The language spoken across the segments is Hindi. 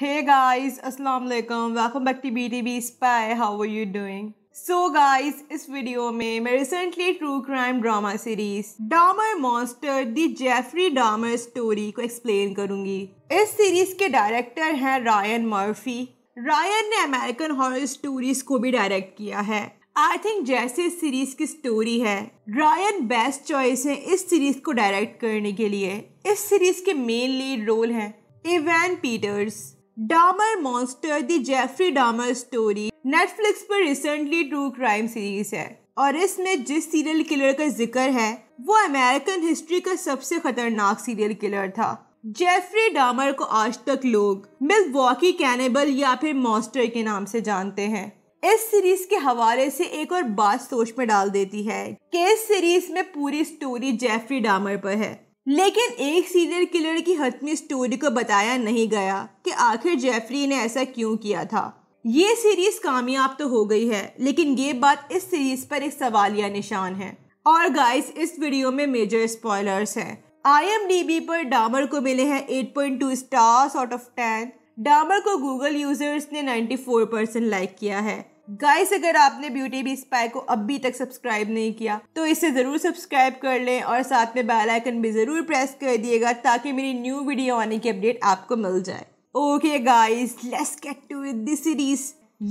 Hey guys, अस्सलाम वालेकुम welcome back to B T B spy how are you doing so guys इस वीडियो में मैं recently true crime drama series Dahmer monster the Jeffrey Dahmer story को एक्सप्लेन करूंगी इस सीरीज के डायरेक्टर हैं रायन मर्फी रायन ने अमेरिकन हॉरर स्टोरीज को भी डायरेक्ट किया है आई थिंक जैसे सीरीज की स्टोरी है रायन बेस्ट चॉइस है इस सीरीज को डायरेक्ट करने के लिए इस सीरीज के मेन लीड रोल हैं Evan Peters Dahmer monster the Jeffrey Dahmer story Netflix पर रिसेंटली ट्रू क्राइम सीरीज है और इसमें जिस सीरियल किलर का जिक्र है वो अमेरिकन हिस्ट्री का सबसे खतरनाक सीरियल किलर था जेफरी डामर को आज तक लोग मिस वॉकी कैनेबल या फिर मॉन्स्टर के नाम से जानते हैं इस सीरीज के हवाले से एक और बात सोच में डाल देती है कि इस सीरीज में पूरी स्टोरी जेफरी डामर पर है लेकिन एक सीरियल किलर की हतमी स्टोरी को बताया नहीं गया कि आखिर जेफरी ने ऐसा क्यों किया था ये सीरीज कामयाब तो हो गई है लेकिन ये बात इस सीरीज पर एक सवालिया निशान है और गाइस इस वीडियो में मेजर स्पॉयलर्स हैं आई पर डामर को मिले हैं 8.2 स्टार्स आउट ऑफ 10 डामर को गूगल यूजर्स ने 94 परसेंट लाइक किया है गाइस अगर आपने ब्यूटी बी स्पाई को अभी तक सब्सक्राइब नहीं किया तो इसे ज़रूर सब्सक्राइब कर लें और साथ में बेल आइकन भी ज़रूर प्रेस कर दिएगा ताकि मेरी न्यू वीडियो आने की अपडेट आपको मिल जाए okay guys let's get to with this series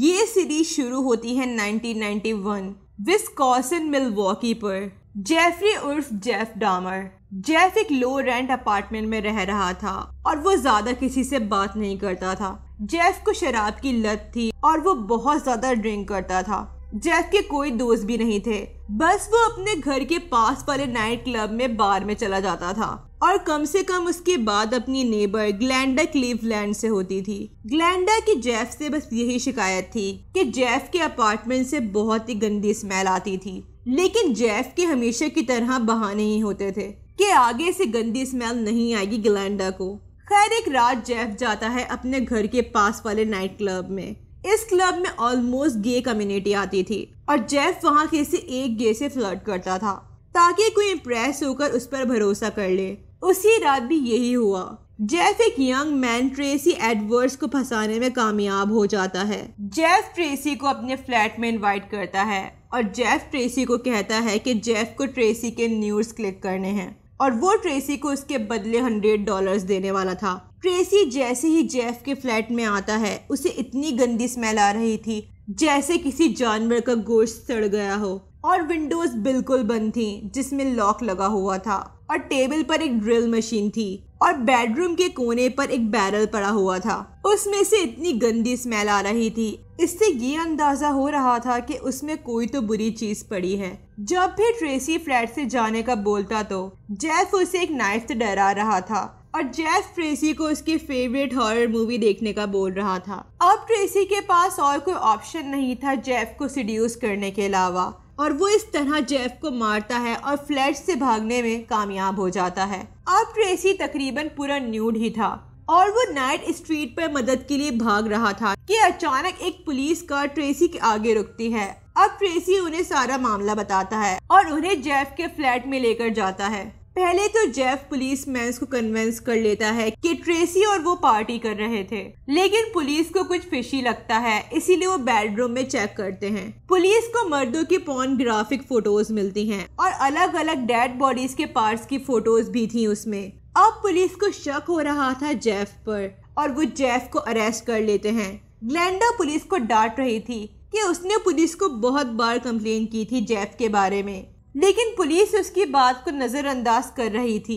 ये सीरीज शुरू होती है 1991 विस्कॉसन मिलवॉकी पर जेफरी उर्फ जेफ डामर जेफ़ एक लो रेंट अपार्टमेंट में रह रहा था और वो ज्यादा किसी से बात नहीं करता था जेफ को शराब की लत थी और वो बहुत ज्यादा ड्रिंक करता था जेफ के कोई दोस्त भी नहीं थे बस वो अपने घर के पास वाले नाइट क्लब में बार में चला जाता था और कम से कम उसके बाद अपनी नेबर ग्लैंडा क्लीवलैंड से होती थी ग्लैंडा की जेफ से बस यही शिकायत थी कि जेफ के अपार्टमेंट से बहुत ही गंदी स्मेल आती थी लेकिन जेफ के हमेशा की तरह बहाने ही होते थे कि आगे से गंदी स्मेल नहीं आएगी गिलैंडा को खैर एक रात जेफ जाता है अपने घर के पास वाले नाइट क्लब में इस क्लब में ऑलमोस्ट गे कम्युनिटी आती थी और जेफ वहाँ किसी एक गे से फ्लर्ट करता था ताकि कोई इम्प्रेस होकर उस पर भरोसा कर ले उसी रात भी यही हुआ जेफ एक यंग मैन ट्रेसी एडवर्स को फंसाने में कामयाब हो जाता है जेफ ट्रेसी को अपने फ्लैट में इनवाइट करता है और जेफ ट्रेसी को कहता है कि जेफ को ट्रेसी के न्यूज़ क्लिक करने हैं और वो ट्रेसी को इसके बदले हंड्रेड डॉलर्स देने वाला था ट्रेसी जैसे ही जेफ के फ्लैट में आता है उसे इतनी गंदी स्मेल आ रही थी जैसे किसी जानवर का गोश्त सड़ गया हो और विंडोज बिल्कुल बंद थी जिसमें लॉक लगा हुआ था और टेबल पर एक ड्रिल मशीन थी और बेडरूम के कोने पर एक बैरल पड़ा हुआ था उसमें से इतनी गंदी स्मेल आ रही थी इससे ये अंदाजा हो रहा था कि उसमें कोई तो बुरी चीज पड़ी है जब भी ट्रेसी फ्लैट से जाने का बोलता तो जेफ उसे एक नाइफ से डरा रहा था और जेफ ट्रेसी को उसकी फेवरेट हॉरर मूवी देखने का बोल रहा था अब ट्रेसी के पास और कोई ऑप्शन नहीं था जेफ को सीड्यूस करने के अलावा और वो इस तरह जेफ को मारता है और फ्लैट से भागने में कामयाब हो जाता है अब ट्रेसी तकरीबन पूरा न्यूड ही था और वो नाइट स्ट्रीट पर मदद के लिए भाग रहा था कि अचानक एक पुलिस कार ट्रेसी के आगे रुकती है अब ट्रेसी उन्हें सारा मामला बताता है और उन्हें जेफ के फ्लैट में लेकर जाता है पहले तो जेफ पुलिस मैं को कन्विंस कर लेता है कि ट्रेसी और वो पार्टी कर रहे थे लेकिन पुलिस को कुछ फिशी लगता है इसीलिए वो बेडरूम में चेक करते हैं पुलिस को मर्दों की पॉन ग्राफिक फोटोज मिलती हैं और अलग अलग डेड बॉडीज के पार्ट्स की फोटोज भी थी उसमें अब पुलिस को शक हो रहा था जेफ पर और वो जेफ को अरेस्ट कर लेते हैं ग्लैंडा पुलिस को डांट रही थी कि उसने पुलिस को बहुत बार कंप्लेन की थी जेफ के बारे में लेकिन पुलिस उसकी बात को नज़रअंदाज कर रही थी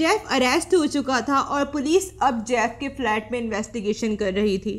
जेफ अरेस्ट हो चुका था और पुलिस अब जेफ के फ्लैट में इन्वेस्टिगेशन कर रही थी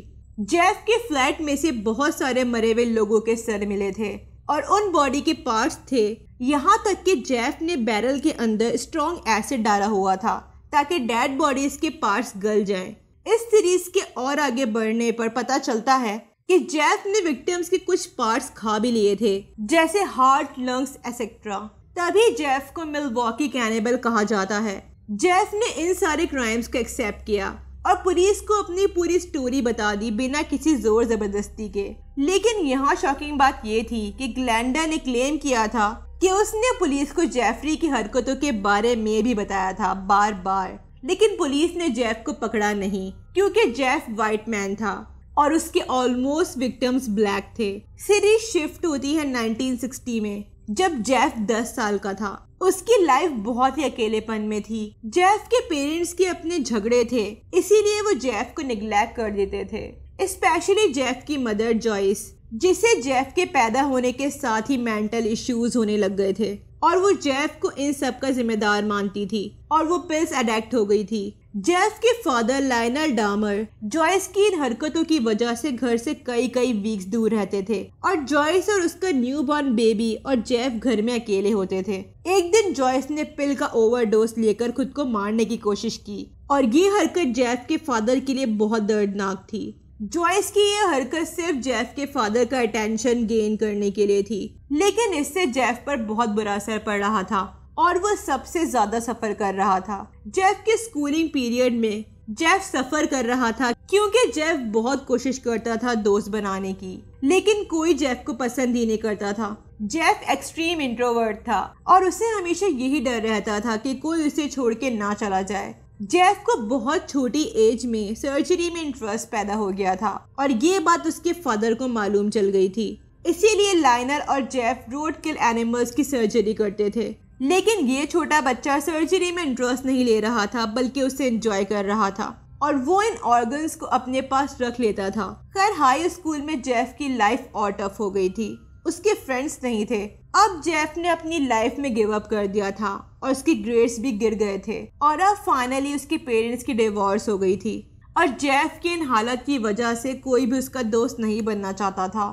जेफ के फ्लैट में से बहुत सारे मरे हुए लोगों के सर मिले थे और उन बॉडी के पार्ट्स थे यहाँ तक कि जेफ ने बैरल के अंदर स्ट्रॉन्ग एसिड डाला हुआ था ताकि डेड बॉडीज के पार्ट्स गल जाएं। इस सीरीज के और आगे बढ़ने पर पता चलता है कि जैफ ने विक्टिम्स के कुछ पार्ट्स खा भी लिए थे जैसे हार्ट लंग्स एसेट्रा तभी जेफ को मिलवॉकी कैनेबल कहा जाता है जेफ ने इन सारे क्राइम्स को एक्सेप्ट किया और पुलिस को अपनी पूरी स्टोरी बता दी बिना किसी जोर जबरदस्ती के लेकिन यहाँ शॉकिंग बात ये थी कि ग्लैंडा ने क्लेम किया था कि उसने पुलिस को जेफरी की हरकतों के बारे में भी बताया था बार बार लेकिन पुलिस ने जेफ को पकड़ा नहीं क्योंकि जेफ वाइट मैन था और उसके ऑलमोस्ट विक्टिम्स ब्लैक थे सीरीज शिफ्ट होती है 1960 में जब जेफ 10 साल का था उसकी लाइफ बहुत ही अकेलेपन में थी जेफ के पेरेंट्स के अपने झगड़े थे इसीलिए वो जेफ को निग्लेक्ट कर देते थे स्पेशली जेफ की मदर जॉइस जिसे जेफ के पैदा होने के साथ ही मेंटल इश्यूज होने लग गए थे और वो जेफ को इन सब का जिम्मेदार मानती थी और वो पिल्स एडेक्ट हो गई थी जेफ के फादर लाइनल डामर जॉयस की इन हरकतों की वजह से घर से कई कई वीक्स दूर रहते थे और जॉयस और उसका न्यू बॉर्न बेबी और जेफ घर में अकेले होते थे एक दिन जॉयस ने पिल का ओवरडोज लेकर खुद को मारने की कोशिश की और ये हरकत जेफ के फादर के लिए बहुत दर्दनाक थी जॉयस की ये हरकत सिर्फ जेफ के फादर का अटेंशन गेन करने के लिए थी लेकिन इससे जेफ पर बहुत बुरा असर पड़ रहा था और वह सबसे ज़्यादा सफ़र कर रहा था जेफ के स्कूलिंग पीरियड में जेफ सफ़र कर रहा था क्योंकि जेफ बहुत कोशिश करता था दोस्त बनाने की लेकिन कोई जेफ को पसंद ही नहीं करता था जेफ एक्सट्रीम इंट्रोवर्ट था और उसे हमेशा यही डर रहता था कि कोई उसे छोड़ के ना चला जाए जेफ को बहुत छोटी एज में सर्जरी में इंटरेस्ट पैदा हो गया था और ये बात उसके फादर को मालूम चल गई थी इसीलिए लाइनर और जेफ रोड किल एनिमल्स की सर्जरी करते थे लेकिन ये छोटा बच्चा सर्जरी में इंटरेस्ट नहीं ले रहा था बल्कि उसे एंजॉय कर रहा था और वो इन ऑर्गन्स को अपने पास रख लेता था खैर हाई स्कूल में जेफ की लाइफ और टफ हो गई थी उसके फ्रेंड्स नहीं थे अब जेफ ने अपनी लाइफ में गिव अप कर दिया था और उसके ग्रेड्स भी गिर गए थे और अब फाइनली उसके पेरेंट्स की डिवोर्स हो गई थी और जेफ की इन हालत की वजह से कोई भी उसका दोस्त नहीं बनना चाहता था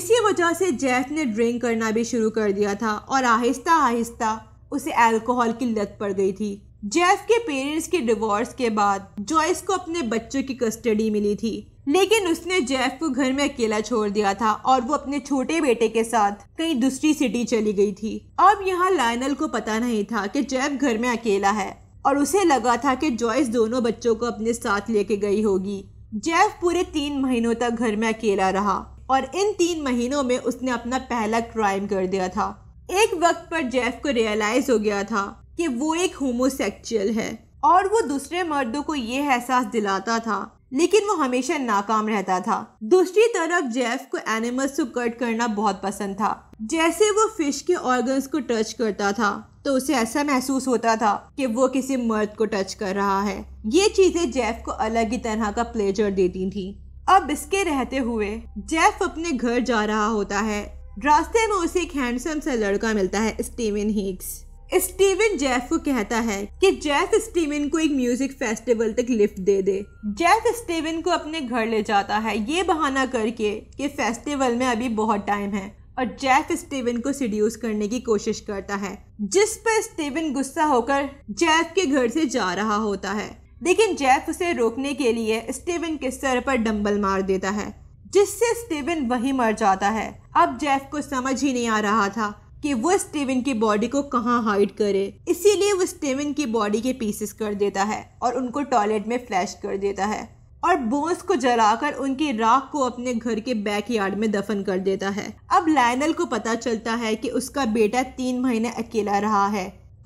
इसी वजह से जेफ ने ड्रिंक करना भी शुरू कर दिया था और आहिस्ता आहिस्ता उसे अल्कोहल की लत पड़ गई थी जेफ के पेरेंट्स के डिवोर्स के बाद जॉयस को अपने बच्चों की कस्टडी मिली थी लेकिन उसने जैफ को घर में अकेला छोड़ दिया था और वो अपने छोटे बेटे के साथ कहीं दूसरी सिटी चली गई थी अब यहाँ लाइनल को पता नहीं था कि जेफ घर में अकेला है और उसे लगा था कि जॉयस दोनों बच्चों को अपने साथ लेके गई होगी जैफ पूरे तीन महीनों तक घर में अकेला रहा और इन तीन महीनों में उसने अपना पहला क्राइम कर दिया था एक वक्त पर जैफ को रियलाइज हो गया था कि वो एक होमोसेक्चुअल है और वो दूसरे मर्दों को ये एहसास दिलाता था लेकिन वो हमेशा नाकाम रहता था दूसरी तरफ जेफ को एनिमल्स को कट करना बहुत पसंद था जैसे वो फिश के ऑर्गन्स को टच करता था तो उसे ऐसा महसूस होता था कि वो किसी मर्द को टच कर रहा है ये चीजें जेफ को अलग ही तरह का प्लेजर देती थी अब इसके रहते हुए जेफ अपने घर जा रहा होता है रास्ते में उसे एक हैंडसम सा लड़का मिलता है स्टीवन हीक्स स्टीवन जेफ को कहता है कि जैफ स्टीवन को एक म्यूजिक फेस्टिवल तक लिफ्ट दे दे जेफ स्टीवन को अपने घर ले जाता है ये बहाना करके कि फेस्टिवल में अभी बहुत टाइम है और जैफ स्टीवन को सीड्यूस करने की कोशिश करता है जिस पर स्टीवन गुस्सा होकर जैफ के घर से जा रहा होता है लेकिन जैफ उसे रोकने के लिए स्टीवन के सर पर डंबल मार देता है जिससे स्टीवन वहीं मर जाता है अब जैफ को समझ ही नहीं आ रहा था कि वो स्टीवन की बॉडी को कहाँ हाइड करे इसीलिए वो स्टेवन की बॉडी के पीसेस कर देता है और उनको टॉयलेट में फ्लैश कर देता है और बोन्स को जलाकर उनकी राख को अपने घर के बैक यार्ड में दफन कर देता है अब लाइनल को पता चलता है कि उसका बेटा तीन महीने अकेला रहा है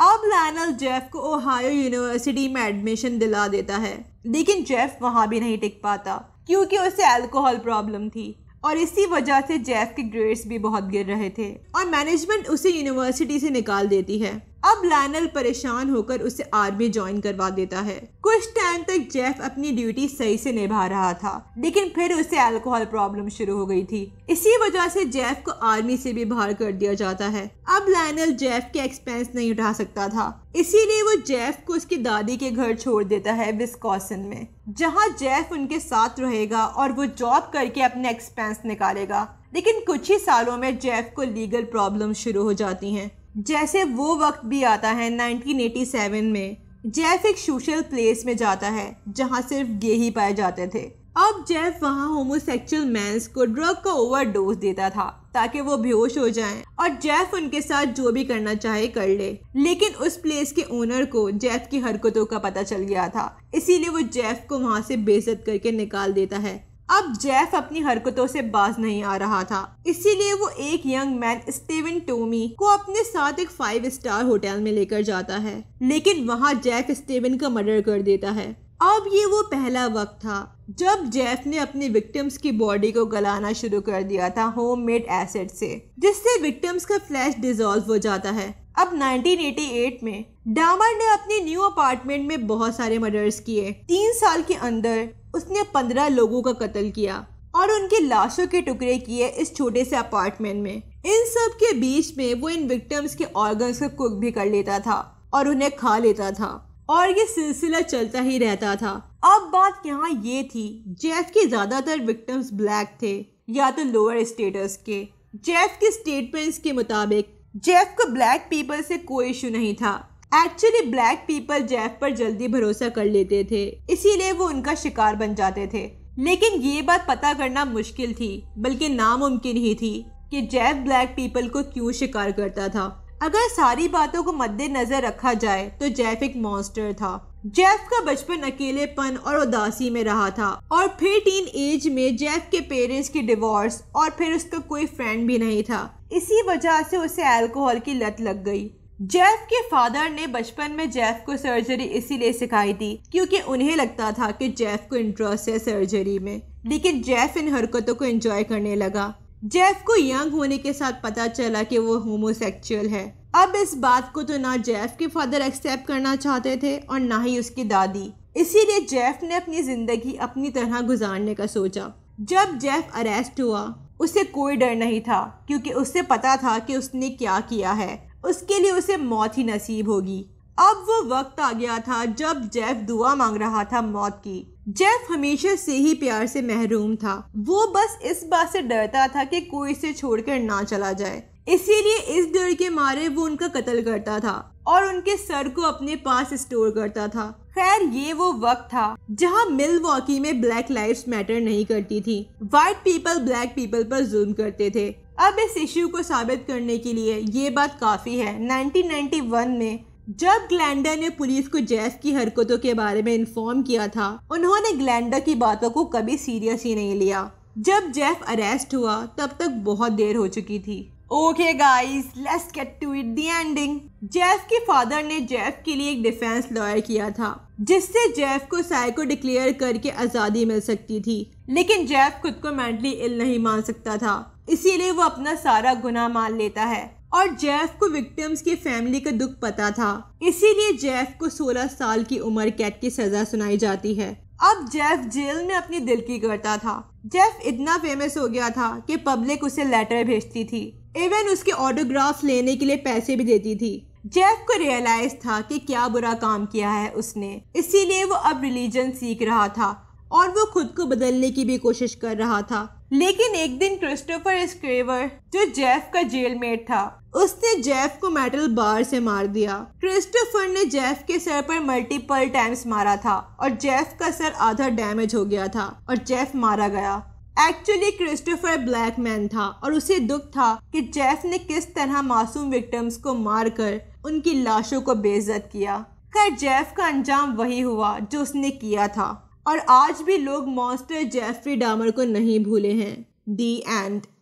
अब लाइनल जेफ को ओहायो यूनिवर्सिटी में एडमिशन दिला देता है लेकिन जेफ वहाँ भी नहीं टिक पाता क्योंकि उसे अल्कोहल प्रॉब्लम थी और इसी वजह से जैफ के ग्रेड्स भी बहुत गिर रहे थे और मैनेजमेंट उसे यूनिवर्सिटी से निकाल देती है अब लैनल परेशान होकर उसे आर्मी ज्वाइन करवा देता है कुछ टाइम तक जेफ अपनी ड्यूटी सही से निभा रहा था लेकिन फिर उसे अल्कोहल प्रॉब्लम शुरू हो गई थी इसी वजह से जेफ को आर्मी से भी बाहर कर दिया जाता है अब लैनल जेफ के एक्सपेंस नहीं उठा सकता था इसीलिए वो जेफ को उसकी दादी के घर छोड़ देता है विस्कॉसन में जहाँ जेफ उनके साथ रहेगा और वो जॉब करके अपने एक्सपेंस निकालेगा लेकिन कुछ ही सालों में जेफ को लीगल प्रॉब्लम शुरू हो जाती हैं जैसे वो वक्त भी आता है 1987 में जैफ एक सोशल प्लेस में जाता है जहाँ सिर्फ गे ही पाए जाते थे अब जैफ वहाँ होमोसेक्सुअल मैंस को ड्रग का ओवरडोज देता था ताकि वो बेहोश हो जाएं और जैफ उनके साथ जो भी करना चाहे कर ले लेकिन उस प्लेस के ओनर को जैफ की हरकतों का पता चल गया था इसीलिए वो जैफ को वहाँ से बेजत करके निकाल देता है अब जैफ अपनी हरकतों से बाज नहीं आ रहा था इसीलिए वो एक यंग मैन स्टीवन टोमी को अपने साथ एक फाइव स्टार होटल में लेकर जाता है लेकिन वहाँ जैफ स्टीवन का मर्डर कर देता है अब ये वो पहला वक्त था जब जेफ ने अपने विक्टिम्स की बॉडी को गलाना शुरू कर दिया था होममेड एसिड से जिससे विक्टिम्स का फ्लैश डिजोल्व हो जाता है अब 1988 में डामर ने अपने न्यू अपार्टमेंट में बहुत सारे मर्डर्स किए तीन साल के अंदर उसने पंद्रह लोगों का कत्ल किया और उनके लाशों के टुकड़े किए इस छोटे से अपार्टमेंट में इन सब के बीच में वो इन विक्टिम्स के ऑर्गन्स को कुक भी कर लेता था और उन्हें खा लेता था और ये सिलसिला चलता ही रहता था अब बात यहाँ ये थी जेफ के ज़्यादातर विक्टिम्स ब्लैक थे या तो लोअर स्टेटस के जेफ के स्टेटमेंट्स के मुताबिक जेफ को ब्लैक पीपल से कोई इशू नहीं था एक्चुअली ब्लैक पीपल जैफ पर जल्दी भरोसा कर लेते थे इसीलिए वो उनका शिकार बन जाते थे लेकिन ये बात पता करना मुश्किल थी बल्कि नामुमकिन ही थी कि जैफ ब्लैक पीपल को क्यों शिकार करता था अगर सारी बातों को मद्देनजर रखा जाए तो जैफ एक मॉन्स्टर था जैफ का बचपन अकेलेपन और उदासी में रहा था और फिर टीन एज में जैफ के पेरेंट्स की डिवोर्स और फिर उसका कोई फ्रेंड भी नहीं था इसी वजह से उसे अल्कोहल की लत लग गई जेफ़ के फादर ने बचपन में जैफ को सर्जरी इसीलिए सिखाई थी क्योंकि उन्हें लगता था कि जेफ़ को इंटरेस्ट है सर्जरी में लेकिन जैफ इन हरकतों को एंजॉय करने लगा जेफ़ को यंग होने के साथ पता चला कि वो होमोसेक्चुअल है अब इस बात को तो ना जेफ के फादर एक्सेप्ट करना चाहते थे और ना ही उसकी दादी इसीलिए जेफ ने अपनी ज़िंदगी अपनी तरह गुजारने का सोचा जब जेफ अरेस्ट हुआ उसे कोई डर नहीं था क्योंकि उससे पता था कि उसने क्या किया है उसके लिए उसे मौत ही नसीब होगी अब वो वक्त आ गया था जब जेफ दुआ मांग रहा था मौत की जेफ हमेशा से ही प्यार से महरूम था वो बस इस बात से डरता था कि कोई इसे छोड़कर ना चला जाए इसीलिए इस डर के मारे वो उनका कत्ल करता था और उनके सर को अपने पास स्टोर करता था खैर ये वो वक्त था जहाँ मिल में ब्लैक लाइफ मैटर नहीं करती थी वाइट पीपल ब्लैक पीपल पर जुल्म करते थे अब इस इश्यू को साबित करने के लिए ये बात काफ़ी है 1991 में जब ग्लैंडर ने पुलिस को जैस की हरकतों के बारे में इन्फॉर्म किया था उन्होंने ग्लैंडर की बातों को कभी सीरियस ही नहीं लिया जब जैफ अरेस्ट हुआ तब तक बहुत देर हो चुकी थी okay guys let's get to it the ending Jeff के फादर ने जेफ के लिए एक डिफेंस लॉयर किया था जिससे जेफ को साइको डिक्लेयर करके आज़ादी मिल सकती थी लेकिन जेफ खुद को मेंटली इल नहीं मान सकता था इसीलिए वो अपना सारा गुना मान लेता है और जेफ को विक्टिम्स की फैमिली का दुख पता था इसीलिए जेफ को 16 साल की उम्र कैद की सजा सुनाई जाती है अब जेफ जेल में अपनी दिल की करता था जेफ इतना फेमस हो गया था कि पब्लिक उसे लेटर भेजती थी इवन उसके ऑटोग्राफ्स लेने के लिए पैसे भी देती थी जेफ को रियलाइज था कि क्या बुरा काम किया है उसने इसीलिए वो अब रिलीजन सीख रहा था और वो खुद को बदलने की भी कोशिश कर रहा था लेकिन एक दिन क्रिस्टोफर स्क्रेवर जो जेफ का जेल मेट था उसने जेफ को मेटल बार से मार दिया क्रिस्टोफर ने जेफ के सर पर मल्टीपल टाइम्स मारा था और जेफ का सर आधा डैमेज हो गया था और जेफ मारा गया एक्चुअली क्रिस्टोफर ब्लैकमैन था और उसे दुख था कि जेफ ने किस तरह मासूम विक्टिम्स को मारकर उनकी लाशों को बेइज्जत किया खैर जेफ का अंजाम वही हुआ जो उसने किया था और आज भी लोग मॉन्स्टर जेफरी डामर को नहीं भूले हैं दी एंड